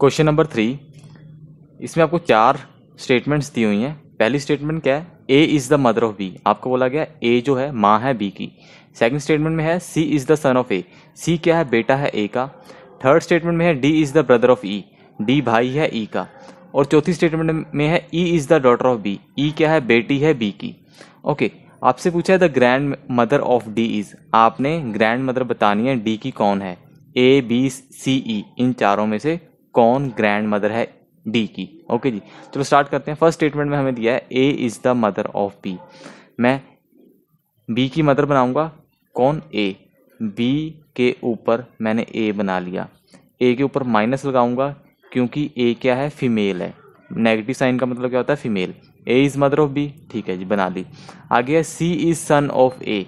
question number three इसमें आपको चार स्टेटमेंट्स दी हुई हैं पहली स्टेटमेंट क्या है A is the mother of B आपको बोला गया ए जो है माँ है बी की सेकंड स्टेटमेंट में है C is the son of A C क्या है बेटा है ए का थर्ड स्टेटमेंट में है D is the brother of E D भाई है ई e का और चौथी स्टेटमेंट में है E is the daughter of B E क्या है बेटी है बी की ओके आपसे पूछा है the grandmother of D is आपने ग्रैंड मदर बतानी है डी की कौन है ए बी सी ई इन चारों में से कौन ग्रैंड मदर है डी की ओके जी चलो स्टार्ट करते हैं फर्स्ट स्टेटमेंट में हमें दिया है A is the mother of B मैं बी की मदर बनाऊंगा कौन ए बी के ऊपर मैंने ए बना लिया ए के ऊपर माइनस लगाऊंगा क्योंकि ए क्या है फीमेल है नेगेटिव साइन का मतलब क्या होता है female A is mother of B ठीक है जी बना ली आगे है C is sun of A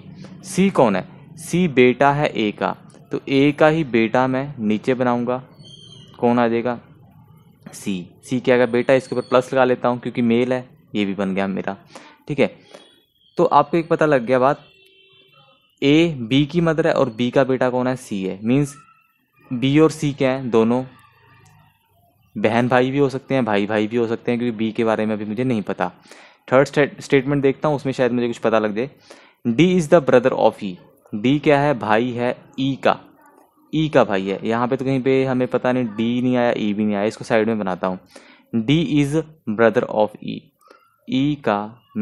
सी कौन है सी बेटा है ए का तो ए का ही बेटा मैं नीचे बनाऊंगा कौन आ जाएगा सी सी क्या आएगा बेटा इसके ऊपर प्लस लगा लेता हूँ क्योंकि मेल है ये भी बन गया मेरा ठीक है तो आपको एक पता लग गया बात ए बी की मदर है और बी का बेटा कौन है सी है मीन्स बी और सी क्या है दोनों बहन भाई भी हो सकते हैं भाई भाई भी हो सकते हैं क्योंकि बी के बारे में अभी मुझे नहीं पता थर्ड स्टेटमेंट देखता हूँ उसमें शायद मुझे कुछ पता लग जाए D is the brother of E D क्या है भाई है ई e का ई e का भाई है यहाँ पे तो कहीं पे हमें पता नहीं डी नहीं आया ई e भी नहीं आया इसको साइड में बनाता हूँ D is brother of E E का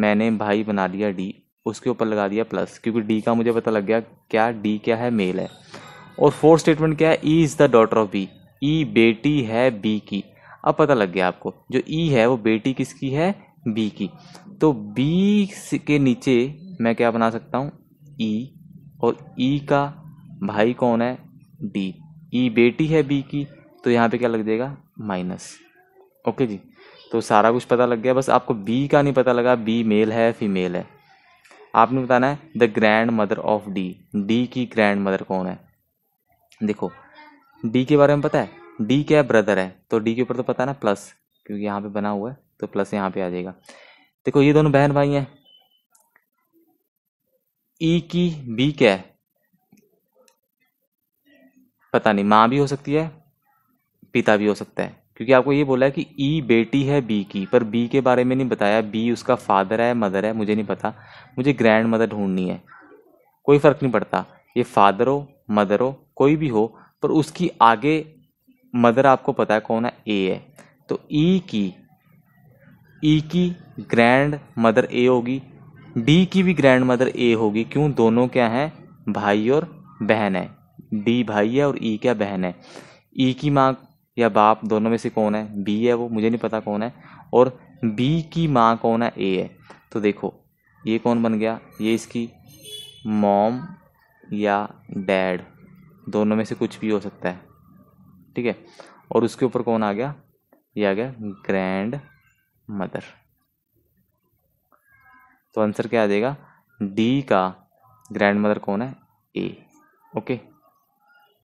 मैंने भाई बना लिया डी उसके ऊपर लगा दिया प्लस क्योंकि डी का मुझे पता लग गया क्या डी क्या है मेल है और फोर्थ स्टेटमेंट क्या है E is the daughter of B E बेटी है बी की अब पता लग गया आपको जो ई e है वो बेटी किसकी है बी की तो बी के नीचे मैं क्या बना सकता हूँ ई और ई का भाई कौन है डी ई e बेटी है बी की तो यहाँ पे क्या लग जाएगा माइनस ओके जी तो सारा कुछ पता लग गया बस आपको बी का नहीं पता लगा बी मेल है फीमेल है आपने बताना है the grandmother of D D की ग्रैंड मदर कौन है देखो डी के बारे में पता है डी क्या ब्रदर है तो डी के ऊपर तो पता है ना प्लस क्योंकि यहाँ पे बना हुआ है तो प्लस यहाँ पे आ जाएगा देखो ये दोनों बहन भाई हैं ई e की बी क्या है पता नहीं माँ भी हो सकती है पिता भी हो सकता है क्योंकि आपको ये बोला है कि ई बेटी है बी की पर बी के बारे में नहीं बताया बी उसका फादर है मदर है मुझे नहीं पता मुझे ग्रैंड मदर ढूंढनी है कोई फ़र्क नहीं पड़ता ये फादर हो मदर हो कोई भी हो पर उसकी आगे मदर आपको पता है कौन है ए है तो ई की ई की ग्रैंड मदर ए होगी डी की भी ग्रैंड मदर ए होगी क्यों दोनों क्या हैं भाई और बहन है डी भाई है और ई e क्या बहन है ई e की माँ या बाप दोनों में से कौन है बी है वो मुझे नहीं पता कौन है और बी की माँ कौन है ए है तो देखो ये कौन बन गया ये इसकी मॉम या डैड दोनों में से कुछ भी हो सकता है ठीक है और उसके ऊपर कौन आ गया ये आ गया ग्रैंड मदर तो आंसर क्या आ जाएगा डी का ग्रैंड मदर कौन है ए ओके